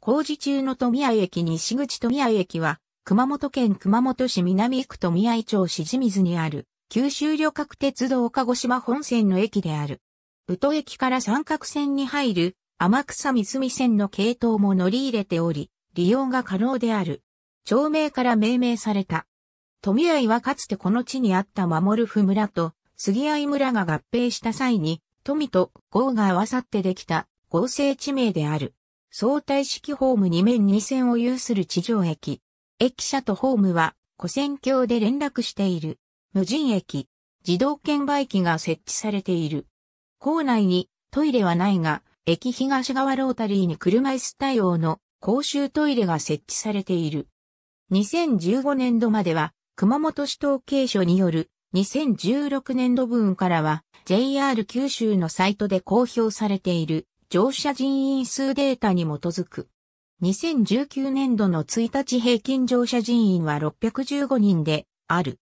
工事中の富谷駅西口富谷駅は、熊本県熊本市南区富谷町清水にある、九州旅客鉄道鹿児島本線の駅である。宇都駅から三角線に入る、天草湖線の系統も乗り入れており、利用が可能である。町名から命名された。富谷はかつてこの地にあった守府村と杉合村が合併した際に、富と郷が合わさってできた合成地名である。相対式ホーム2面2線を有する地上駅。駅舎とホームは、古線橋で連絡している。無人駅、自動券売機が設置されている。構内にトイレはないが、駅東側ロータリーに車椅子対応の公衆トイレが設置されている。2015年度までは、熊本市統計所による2016年度分からは JR 九州のサイトで公表されている乗車人員数データに基づく。2019年度の1日平均乗車人員は615人である。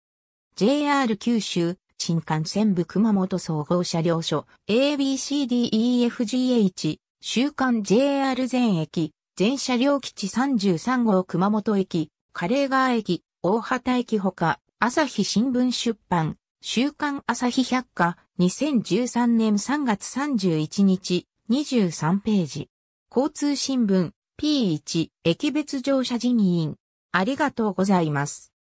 JR 九州、新幹線部熊本総合車両所 ABCDEFGH 週刊 JR 全駅全車両基地33号熊本駅カレーガー駅大畑駅ほか朝日新聞出版週刊朝日百科2013年3月31日23ページ。交通新聞 P1 駅別乗車人員。ありがとうございます。